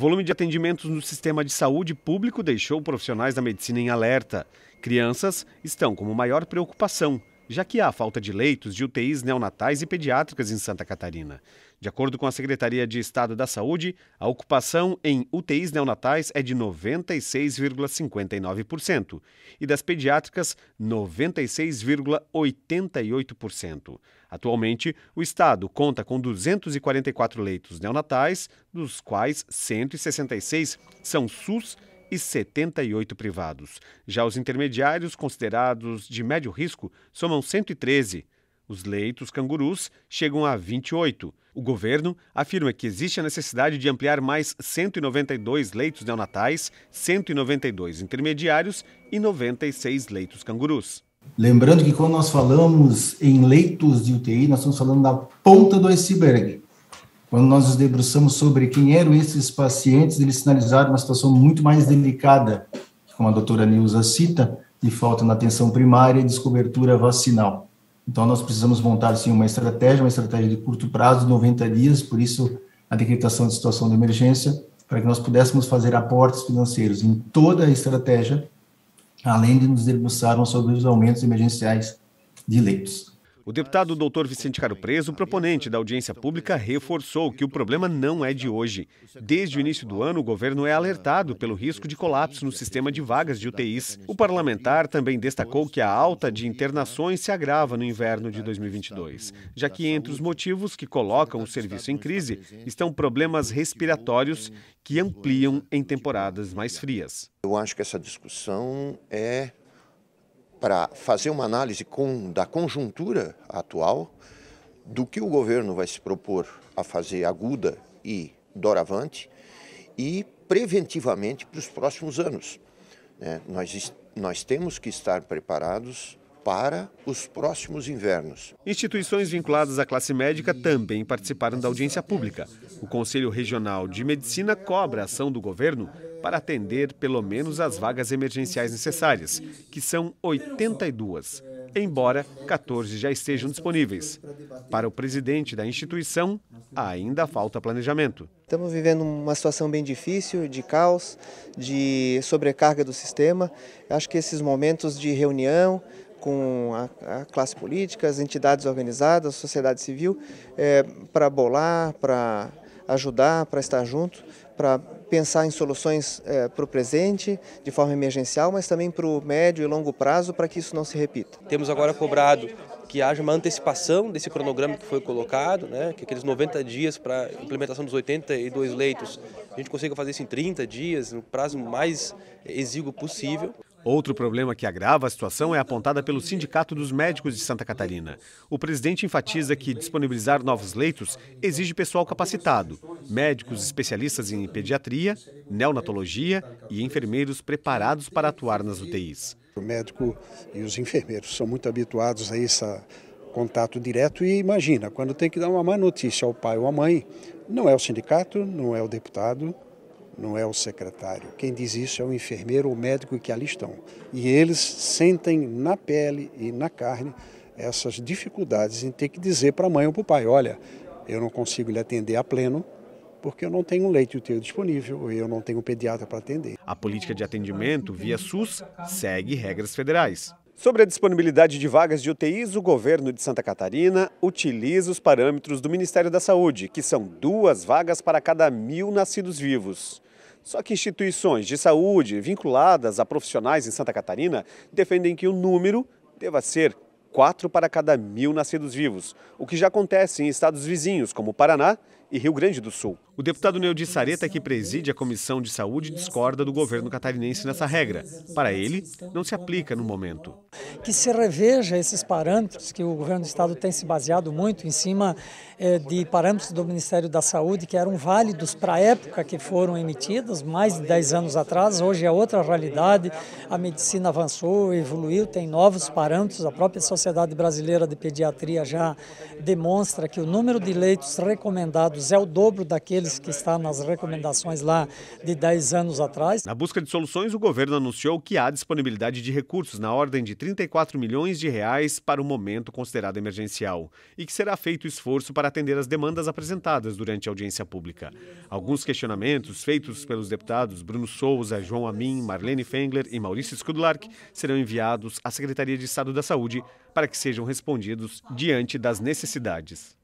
volume de atendimentos no sistema de saúde público deixou profissionais da medicina em alerta. Crianças estão como maior preocupação, já que há falta de leitos de UTIs neonatais e pediátricas em Santa Catarina. De acordo com a Secretaria de Estado da Saúde, a ocupação em UTIs neonatais é de 96,59% e das pediátricas, 96,88%. Atualmente, o Estado conta com 244 leitos neonatais, dos quais 166 são SUS e 78 privados. Já os intermediários, considerados de médio risco, somam 113. Os leitos cangurus chegam a 28. O governo afirma que existe a necessidade de ampliar mais 192 leitos neonatais, 192 intermediários e 96 leitos cangurus. Lembrando que quando nós falamos em leitos de UTI, nós estamos falando da ponta do iceberg. Quando nós nos debruçamos sobre quem eram esses pacientes, eles sinalizaram uma situação muito mais delicada, como a doutora Nilza cita, de falta na atenção primária e descobertura vacinal. Então, nós precisamos montar sim, uma estratégia, uma estratégia de curto prazo, 90 dias, por isso a decretação de situação de emergência, para que nós pudéssemos fazer aportes financeiros em toda a estratégia, além de nos debruçarmos sobre os aumentos emergenciais de leitos. O deputado doutor Vicente Caro Preso, proponente da audiência pública, reforçou que o problema não é de hoje. Desde o início do ano, o governo é alertado pelo risco de colapso no sistema de vagas de UTIs. O parlamentar também destacou que a alta de internações se agrava no inverno de 2022, já que entre os motivos que colocam o serviço em crise estão problemas respiratórios que ampliam em temporadas mais frias. Eu acho que essa discussão é para fazer uma análise com, da conjuntura atual, do que o governo vai se propor a fazer aguda e doravante, e preventivamente para os próximos anos. Né? Nós, nós temos que estar preparados para os próximos invernos. Instituições vinculadas à classe médica também participaram da audiência pública. O Conselho Regional de Medicina cobra a ação do governo para atender pelo menos as vagas emergenciais necessárias, que são 82, embora 14 já estejam disponíveis. Para o presidente da instituição, ainda falta planejamento. Estamos vivendo uma situação bem difícil, de caos, de sobrecarga do sistema. Acho que esses momentos de reunião, com a, a, classe política, as entidades organizadas, a sociedade civil, é, para bolar, para ajudar, para estar junto, para pensar em soluções é, para o presente, de forma emergencial, mas também para o médio e longo prazo, para que isso não se repita. Temos agora cobrado que haja uma antecipação desse cronograma que foi colocado, né, que aqueles 90 dias para implementação dos 82 leitos, a gente consiga fazer isso em 30 dias, no prazo mais exíguo possível. Outro problema que agrava a situação é apontada pelo Sindicato dos Médicos de Santa Catarina. O presidente enfatiza que disponibilizar novos leitos exige pessoal capacitado, médicos especialistas em pediatria, neonatologia e enfermeiros preparados para atuar nas UTIs. O médico e os enfermeiros são muito habituados a esse contato direto e imagina, quando tem que dar uma má notícia ao pai ou à mãe, não é o sindicato, não é o deputado, não é o secretário. Quem diz isso é o enfermeiro ou médico que ali estão. E eles sentem na pele e na carne essas dificuldades em ter que dizer para a mãe ou para o pai, olha, eu não consigo lhe atender a pleno, porque eu não tenho um leite útil disponível e eu não tenho um pediatra para atender. A política de atendimento via SUS segue regras federais. Sobre a disponibilidade de vagas de UTIs, o governo de Santa Catarina utiliza os parâmetros do Ministério da Saúde, que são duas vagas para cada mil nascidos vivos. Só que instituições de saúde vinculadas a profissionais em Santa Catarina defendem que o número deva ser quatro para cada mil nascidos vivos, o que já acontece em estados vizinhos como Paraná e Rio Grande do Sul. O deputado Neudi Sareta, que preside a Comissão de Saúde, discorda do governo catarinense nessa regra. Para ele, não se aplica no momento. Que se reveja esses parâmetros que o governo do estado tem se baseado muito em cima eh, de parâmetros do Ministério da Saúde, que eram válidos para a época que foram emitidos, mais de 10 anos atrás. Hoje é outra realidade, a medicina avançou, evoluiu, tem novos parâmetros. A própria Sociedade Brasileira de Pediatria já demonstra que o número de leitos recomendados é o dobro daqueles que está nas recomendações lá de 10 anos atrás. Na busca de soluções, o governo anunciou que há disponibilidade de recursos na ordem de 34 milhões de reais para o momento considerado emergencial e que será feito esforço para atender as demandas apresentadas durante a audiência pública. Alguns questionamentos feitos pelos deputados Bruno Souza, João Amin, Marlene Fengler e Maurício Skudlark serão enviados à Secretaria de Estado da Saúde para que sejam respondidos diante das necessidades.